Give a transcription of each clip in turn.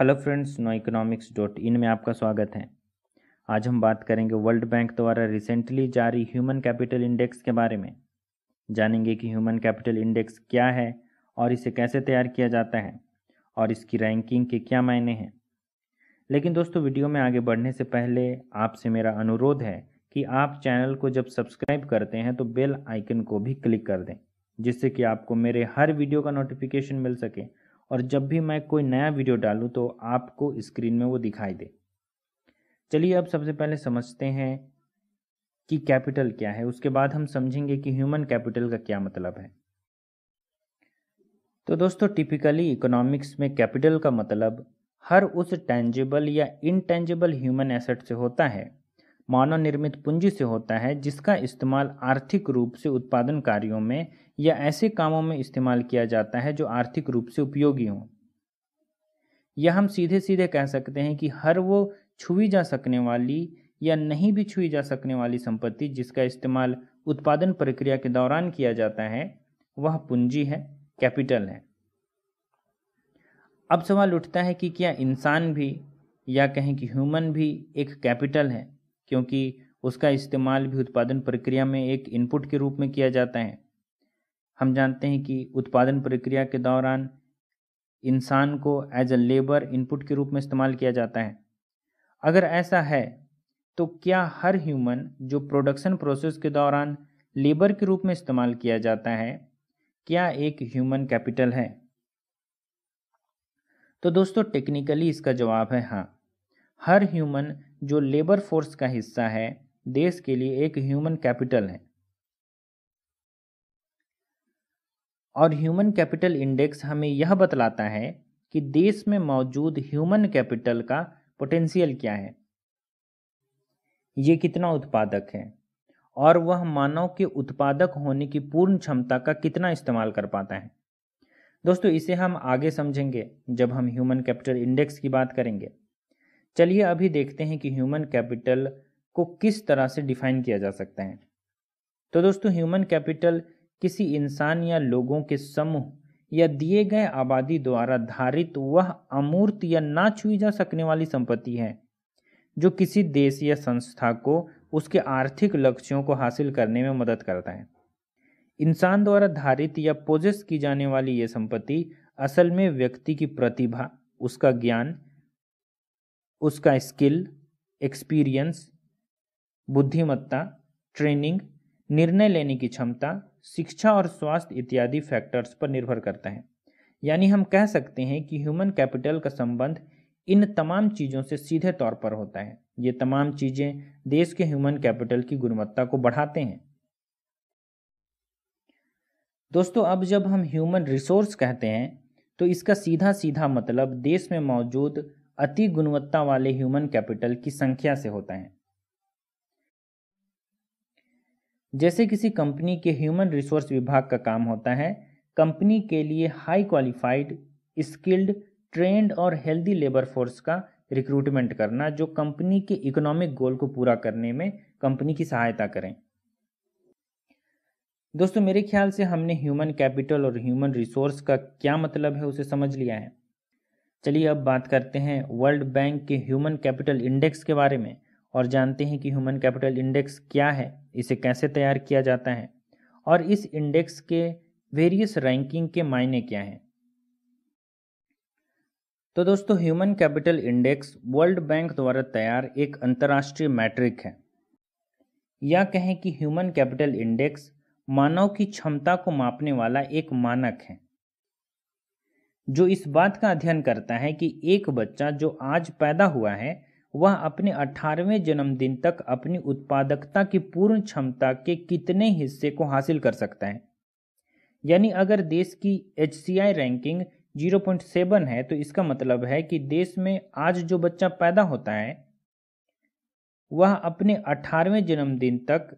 hello friends know economics dot in में आपका स्वागत है आज हम बात करेंगे वर्ल्ड बैंक द्वारा रिसेंटली जारी ह्यूमन कैपिटल इंडेक्स के बारे में जानेंगे कि ह्यूमन कैपिटल इंडेक्स क्या है और इसे कैसे तैयार किया जाता है और इसकी रैंकिंग के क्या मायने हैं लेकिन दोस्तों वीडियो में आगे बढ़ने से पहले आपसे मेरा अनुरोध है कि आप चैनल को जब सब्सक्राइब करते हैं तो बेल आइकन को भी क्लिक कर दें जिससे कि आपको मेरे हर वीडियो का नोटिफिकेशन मिल सके और जब भी मैं कोई नया वीडियो डालूँ तो आपको स्क्रीन में वो दिखाई दे चलिए अब सबसे पहले समझते हैं कि कैपिटल क्या है उसके बाद हम समझेंगे कि ह्यूमन कैपिटल का क्या मतलब है तो दोस्तों टिपिकली इकोनॉमिक्स में कैपिटल का मतलब हर उस टेंजेबल या इनटेंजेबल ह्यूमन एसेट से होता है मानव निर्मित पूंजी से होता है जिसका इस्तेमाल आर्थिक रूप से उत्पादन कार्यों में या ऐसे कामों में इस्तेमाल किया जाता है जो आर्थिक रूप से उपयोगी हों यह हम सीधे सीधे कह सकते हैं कि हर वो छुई जा सकने वाली या नहीं भी छुई जा सकने वाली संपत्ति जिसका इस्तेमाल उत्पादन प्रक्रिया के दौरान किया जाता है वह पूंजी है कैपिटल है अब सवाल उठता है कि क्या इंसान भी या कहें कि ह्यूमन भी एक कैपिटल है क्योंकि उसका इस्तेमाल भी उत्पादन प्रक्रिया में एक इनपुट के रूप में किया जाता है हम जानते हैं कि उत्पादन प्रक्रिया के दौरान इंसान को एज अ लेबर इनपुट के रूप में इस्तेमाल किया जाता है अगर ऐसा है तो क्या हर ह्यूमन जो प्रोडक्शन प्रोसेस के दौरान लेबर के रूप में इस्तेमाल किया जाता है क्या एक ह्यूमन कैपिटल है तो दोस्तों टेक्निकली इसका जवाब है हाँ हर ह्यूमन जो लेबर फोर्स का हिस्सा है देश के लिए एक ह्यूमन कैपिटल है और ह्यूमन कैपिटल इंडेक्स हमें यह बतलाता है कि देश में मौजूद ह्यूमन कैपिटल का पोटेंशियल क्या है ये कितना उत्पादक है और वह मानव के उत्पादक होने की पूर्ण क्षमता का कितना इस्तेमाल कर पाता है दोस्तों इसे हम आगे समझेंगे जब हम ह्यूमन कैपिटल इंडेक्स की बात करेंगे चलिए अभी देखते हैं कि ह्यूमन कैपिटल को किस तरह से डिफाइन किया जा सकता है तो दोस्तों ह्यूमन कैपिटल किसी इंसान या लोगों के समूह या दिए गए आबादी द्वारा धारित वह अमूर्त या ना छुई जा सकने वाली संपत्ति है जो किसी देश या संस्था को उसके आर्थिक लक्ष्यों को हासिल करने में मदद करता है इंसान द्वारा धारित या पोजेस की जाने वाली यह संपत्ति असल में व्यक्ति की प्रतिभा उसका ज्ञान उसका स्किल एक्सपीरियंस बुद्धिमत्ता ट्रेनिंग निर्णय लेने की क्षमता शिक्षा और स्वास्थ्य इत्यादि फैक्टर्स पर निर्भर करता है यानी हम कह सकते हैं कि ह्यूमन कैपिटल का संबंध इन तमाम चीज़ों से सीधे तौर पर होता है ये तमाम चीज़ें देश के ह्यूमन कैपिटल की गुणवत्ता को बढ़ाते हैं दोस्तों अब जब हम ह्यूमन रिसोर्स कहते हैं तो इसका सीधा सीधा मतलब देश में मौजूद अति गुणवत्ता वाले ह्यूमन कैपिटल की संख्या से होता है जैसे किसी कंपनी के ह्यूमन रिसोर्स विभाग का काम होता है कंपनी के लिए हाई क्वालिफाइड स्किल्ड ट्रेंड और हेल्दी लेबर फोर्स का रिक्रूटमेंट करना जो कंपनी के इकोनॉमिक गोल को पूरा करने में कंपनी की सहायता करें दोस्तों मेरे ख्याल से हमने ह्यूमन कैपिटल और ह्यूमन रिसोर्स का क्या मतलब है उसे समझ लिया है चलिए अब बात करते हैं वर्ल्ड बैंक के ह्यूमन कैपिटल इंडेक्स के बारे में और जानते हैं कि ह्यूमन कैपिटल इंडेक्स क्या है इसे कैसे तैयार किया जाता है और इस इंडेक्स के वेरियस रैंकिंग के मायने क्या हैं तो दोस्तों human capital index world bank द्वारा तैयार एक अंतर्राष्ट्रीय मैट्रिक है या कहें कि ह्यूमन कैपिटल इंडेक्स मानव की क्षमता को मापने वाला एक मानक है जो इस बात का अध्ययन करता है कि एक बच्चा जो आज पैदा हुआ है वह अपने 18वें जन्मदिन तक अपनी उत्पादकता की पूर्ण क्षमता के कितने हिस्से को हासिल कर सकता है यानी अगर देश की एच रैंकिंग 0.7 है तो इसका मतलब है कि देश में आज जो बच्चा पैदा होता है वह अपने 18वें जन्मदिन तक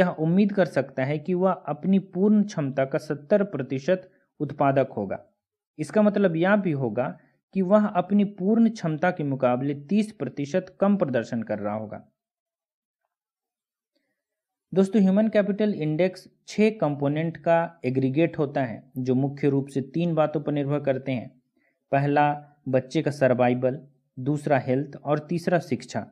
यह उम्मीद कर सकता है कि वह अपनी पूर्ण क्षमता का 70 प्रतिशत उत्पादक होगा इसका मतलब यह भी होगा कि वह अपनी पूर्ण क्षमता के मुकाबले 30 प्रतिशत कम प्रदर्शन कर रहा होगा दोस्तों ह्यूमन कैपिटल इंडेक्स छह कंपोनेंट का एग्रीगेट होता है जो मुख्य रूप से तीन बातों पर निर्भर करते हैं पहला बच्चे का सर्वाइवल दूसरा हेल्थ और तीसरा शिक्षा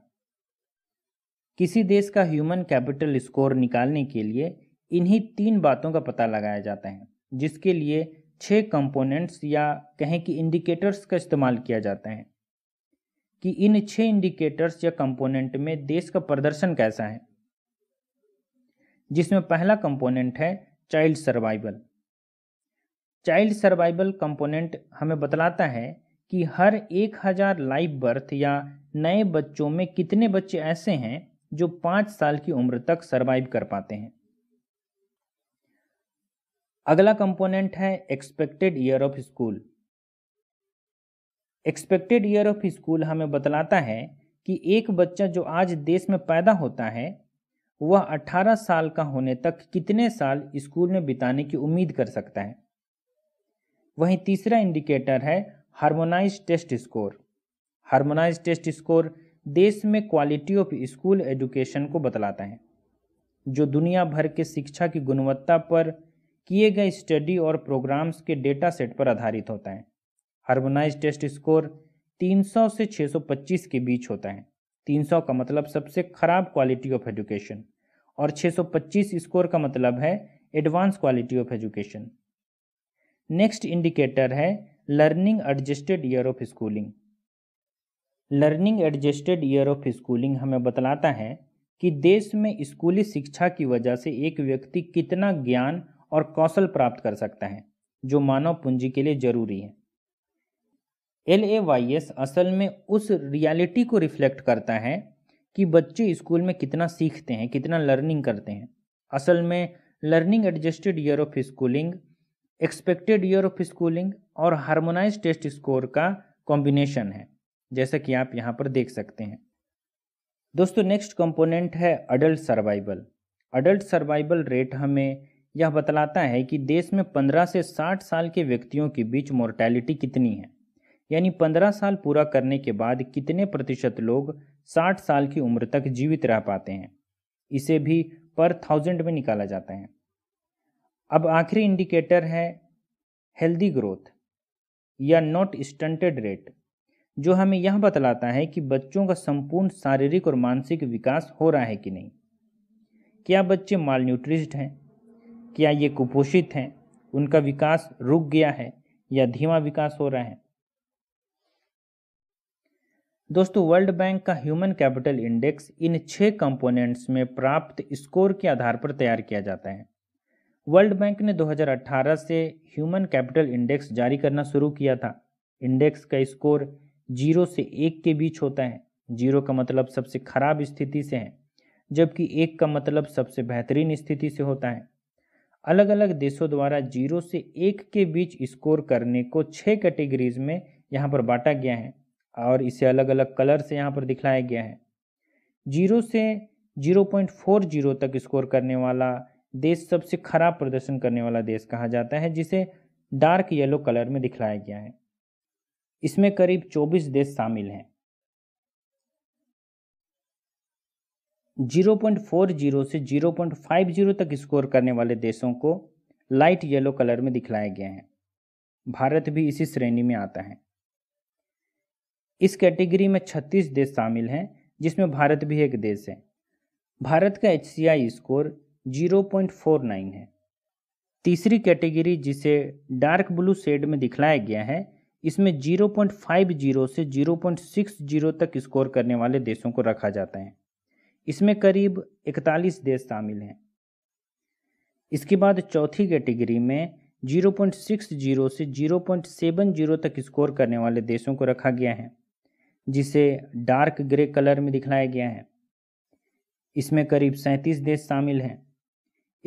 किसी देश का ह्यूमन कैपिटल स्कोर निकालने के लिए इन्हीं तीन बातों का पता लगाया जाता है जिसके लिए छह कंपोनेंट्स या कहें कि इंडिकेटर्स का इस्तेमाल किया जाता है कि इन छह इंडिकेटर्स या कंपोनेंट में देश का प्रदर्शन कैसा है जिसमें पहला कंपोनेंट है child survival child survival component हमें बतलाता है कि हर एक हज़ार लाइव बर्थ या नए बच्चों में कितने बच्चे ऐसे हैं जो पांच साल की उम्र तक सर्वाइव कर पाते हैं अगला कंपोनेंट है expected year of school expected year of school हमें बतलाता है कि एक बच्चा जो आज देश में पैदा होता है वह 18 साल का होने तक कितने साल स्कूल में बिताने की उम्मीद कर सकता है वहीं तीसरा इंडिकेटर है harmonize test score harmonize test score देश में क्वालिटी ऑफ स्कूल एजुकेशन को बतलाता है जो दुनिया भर के शिक्षा की गुणवत्ता पर किए गए स्टडी और प्रोग्राम्स के डेटा सेट पर आधारित होता है हार्मोनाइज टेस्ट स्कोर 300 से 625 के बीच होता है 300 का मतलब सबसे खराब क्वालिटी ऑफ एजुकेशन और 625 स्कोर का मतलब है advance quality of education next indicator है learning adjusted year of schooling learning adjusted year of schooling हमें बतलाता है कि देश में स्कूली शिक्षा की वजह से एक व्यक्ति कितना ज्ञान और कौशल प्राप्त कर सकता है जो मानव पूंजी के लिए जरूरी है एल ए वाई एस असल में उस रियलिटी को रिफ्लेक्ट करता है कि बच्चे स्कूल में कितना सीखते हैं कितना लर्निंग करते हैं असल में learning adjusted year of schooling expected year of schooling और हार्मोनाइज टेस्ट स्कोर का कॉम्बिनेशन है जैसा कि आप यहाँ पर देख सकते हैं दोस्तों नेक्स्ट कंपोनेंट है adult survival adult survival rate हमें यह बतलाता है कि देश में 15 से 60 साल के व्यक्तियों के बीच मोर्टैलिटी कितनी है यानी 15 साल पूरा करने के बाद कितने प्रतिशत लोग 60 साल की उम्र तक जीवित रह पाते हैं इसे भी पर थाउजेंड में निकाला जाता है अब आखिरी इंडिकेटर है हेल्दी ग्रोथ या नॉट स्टंटेड रेट जो हमें यह बतलाता है कि बच्चों का संपूर्ण शारीरिक और मानसिक विकास हो रहा है कि नहीं क्या बच्चे माल न्यूट्रिस्ड हैं क्या ये कुपोषित हैं उनका विकास रुक गया है या धीमा विकास हो रहा है दोस्तों वर्ल्ड बैंक का ह्यूमन कैपिटल इंडेक्स इन छह कंपोनेंट्स में प्राप्त स्कोर के आधार पर तैयार किया जाता है वर्ल्ड बैंक ने 2018 से ह्यूमन कैपिटल इंडेक्स जारी करना शुरू किया था इंडेक्स का स्कोर जीरो से एक के बीच होता है जीरो का मतलब सबसे खराब स्थिति से है जबकि एक का मतलब सबसे बेहतरीन स्थिति से होता है अलग अलग देशों द्वारा जीरो से एक के बीच स्कोर करने को छः कैटेगरीज में यहाँ पर बांटा गया है और इसे अलग अलग कलर से यहाँ पर दिखलाया गया है जीरो से जीरो पॉइंट फोर जीरो तक स्कोर करने वाला देश सबसे खराब प्रदर्शन करने वाला देश कहा जाता है जिसे डार्क येलो कलर में दिखलाया गया है इसमें करीब चौबीस देश शामिल हैं 0.40 से 0.50 तक स्कोर करने वाले देशों को लाइट येलो कलर में दिखलाया गया है भारत भी इसी श्रेणी में आता है इस कैटेगरी में 36 देश शामिल हैं जिसमें भारत भी एक देश है भारत का एच स्कोर 0.49 है तीसरी कैटेगरी जिसे डार्क ब्लू शेड में दिखलाया गया है इसमें 0.50 से 0.60 तक स्कोर करने वाले देशों को रखा जाता है इसमें करीब 41 देश शामिल हैं इसके बाद चौथी कैटेगरी में 0.60 से 0.70 तक स्कोर करने वाले देशों को रखा गया है जिसे डार्क ग्रे कलर में दिखलाया गया है इसमें करीब सैंतीस देश शामिल हैं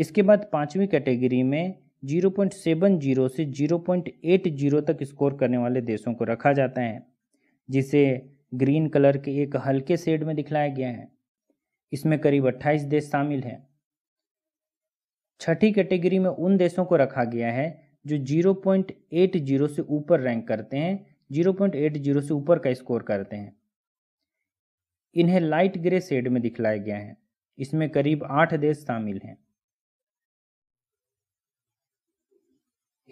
इसके बाद पांचवी कैटेगरी में 0.70 से 0.80 तक स्कोर करने वाले देशों को रखा जाता है जिसे ग्रीन कलर के एक हल्के शेड में दिखलाया गया है इसमें करीब 28 देश शामिल हैं छठी कैटेगरी में उन देशों को रखा गया है जो 0.80 से ऊपर रैंक करते हैं 0.80 से ऊपर का स्कोर करते हैं इन्हें लाइट ग्रे शेड में दिखलाया गया है इसमें करीब आठ देश शामिल हैं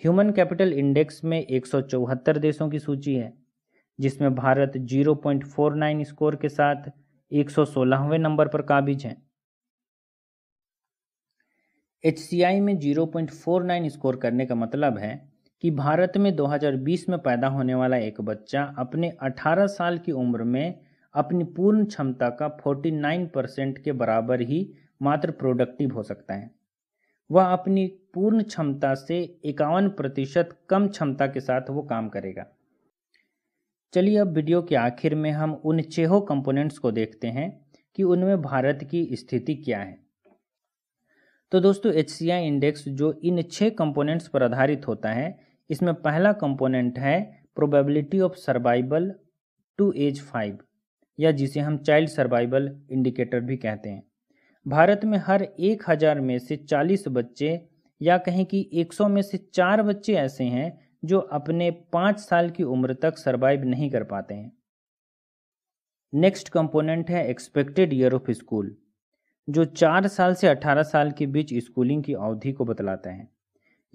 ह्यूमन कैपिटल इंडेक्स में चौहत्तर देशों की सूची है जिसमें भारत 0.49 स्कोर के साथ एक सौ सोलहवें नंबर पर काबिज हैं एच में 0.49 स्कोर करने का मतलब है कि भारत में 2020 में पैदा होने वाला एक बच्चा अपने 18 साल की उम्र में अपनी पूर्ण क्षमता का 49 परसेंट के बराबर ही मात्र प्रोडक्टिव हो सकता है वह अपनी पूर्ण क्षमता से इक्यावन प्रतिशत कम क्षमता के साथ वो काम करेगा चलिए अब वीडियो के आखिर में हम उन छहों कंपोनेंट्स को देखते हैं कि उनमें भारत की स्थिति क्या है तो दोस्तों एच इंडेक्स जो इन छह कंपोनेंट्स पर आधारित होता है इसमें पहला कंपोनेंट है probability of survival to age five या जिसे हम चाइल्ड सर्वाइवल इंडिकेटर भी कहते हैं भारत में हर एक हज़ार में से चालीस बच्चे या कहें कि एक सौ में से चार बच्चे ऐसे हैं जो अपने पाँच साल की उम्र तक सर्वाइव नहीं कर पाते हैं नेक्स्ट कंपोनेंट है एक्सपेक्टेड ईयर ऑफ स्कूल जो चार साल से अठारह साल के बीच स्कूलिंग की अवधि को बतलाता है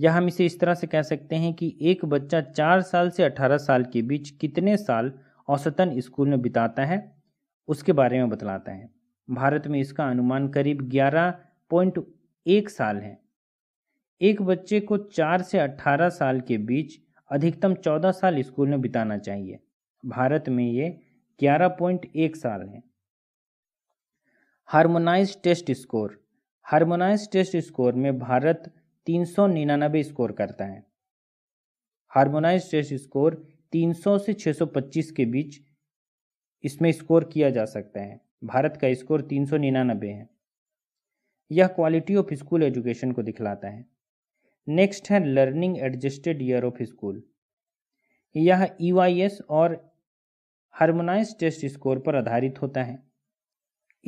या हम इसे इस तरह से कह सकते हैं कि एक बच्चा चार साल से अठारह साल के बीच कितने साल औसतन स्कूल में बिताता है उसके बारे में बतलाता है भारत में इसका अनुमान करीब ग्यारह पॉइंट एक साल है एक बच्चे को चार से अट्ठारह साल के बीच अधिकतम चौदह साल स्कूल में बिताना चाहिए भारत में ये ग्यारह पॉइंट एक साल है harmonize test score harmonize test score में भारत तीन सौ निन्यानबे स्कोर करता है हारमोनाइज टेस्ट स्कोर 300 से 625 के बीच इसमें स्कोर किया जा सकता है भारत का स्कोर तीन सौ निन्यानबे है यह क्वालिटी ऑफ स्कूल एजुकेशन को दिखलाता है नेक्स्ट है learning adjusted year of school यह ई और हारमोनाइज टेस्ट स्कोर पर आधारित होता है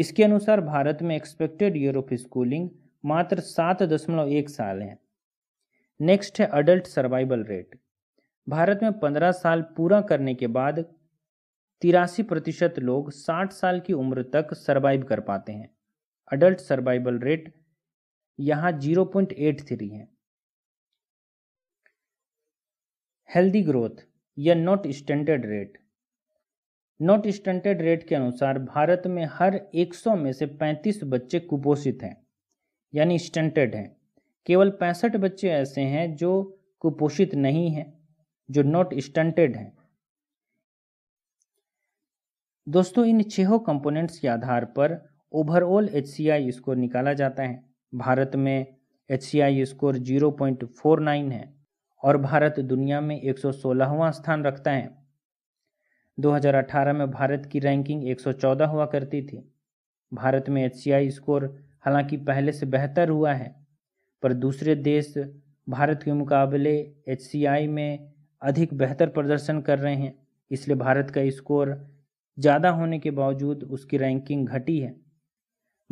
इसके अनुसार भारत में एक्सपेक्टेड ईयर ऑफ स्कूलिंग मात्र सात दशमलव एक साल है नेक्स्ट है अडल्ट सर्वाइवल रेट भारत में पंद्रह साल पूरा करने के बाद तिरासी प्रतिशत लोग साठ साल की उम्र तक सर्वाइव कर पाते हैं अडल्ट सर्वाइवल रेट यहाँ जीरो पॉइंट एट थ्री है हेल्दी ग्रोथ या not standard rate not standard rate के अनुसार भारत में हर 100 में से 35 बच्चे कुपोषित हैं यानी स्टैंडर्ड हैं केवल पैंसठ बच्चे ऐसे हैं जो कुपोषित नहीं हैं जो नॉट स्टंटेड हैं दोस्तों इन छहों कंपोनेंट्स के आधार पर ओवरऑल एच स्कोर निकाला जाता है भारत में एच स्कोर 0.49 है और भारत दुनिया में 116वां स्थान रखता है 2018 में भारत की रैंकिंग 114 हुआ करती थी भारत में एच स्कोर हालांकि पहले से बेहतर हुआ है पर दूसरे देश भारत के मुकाबले एच में अधिक बेहतर प्रदर्शन कर रहे हैं इसलिए भारत का स्कोर ज़्यादा होने के बावजूद उसकी रैंकिंग घटी है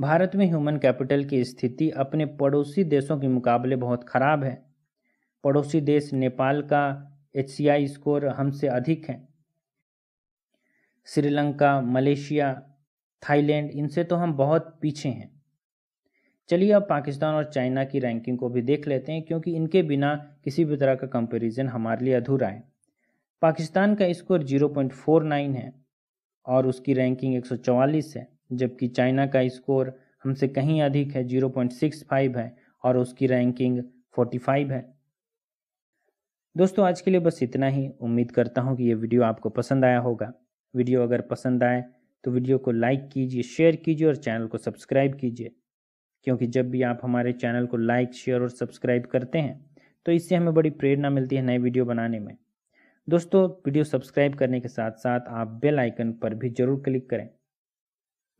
भारत में ह्यूमन कैपिटल की स्थिति अपने पड़ोसी देशों के मुकाबले बहुत ख़राब है पड़ोसी देश नेपाल का एच स्कोर हमसे अधिक है श्रीलंका मलेशिया थाईलैंड इनसे तो हम बहुत पीछे हैं चलिए अब पाकिस्तान और चाइना की रैंकिंग को भी देख लेते हैं क्योंकि इनके बिना किसी भी तरह का कंपैरिजन हमारे लिए अधूरा है पाकिस्तान का स्कोर 0.49 है और उसकी रैंकिंग 144 है जबकि चाइना का स्कोर हमसे कहीं अधिक है 0.65 है और उसकी रैंकिंग 45 है दोस्तों आज के लिए बस इतना ही उम्मीद करता हूँ कि ये वीडियो आपको पसंद आया होगा वीडियो अगर पसंद आए तो वीडियो को लाइक कीजिए शेयर कीजिए और चैनल को सब्सक्राइब कीजिए क्योंकि जब भी आप हमारे चैनल को लाइक शेयर और सब्सक्राइब करते हैं तो इससे हमें बड़ी प्रेरणा मिलती है नए वीडियो बनाने में दोस्तों वीडियो सब्सक्राइब करने के साथ साथ आप बेल आइकन पर भी जरूर क्लिक करें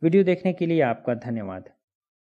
वीडियो देखने के लिए आपका धन्यवाद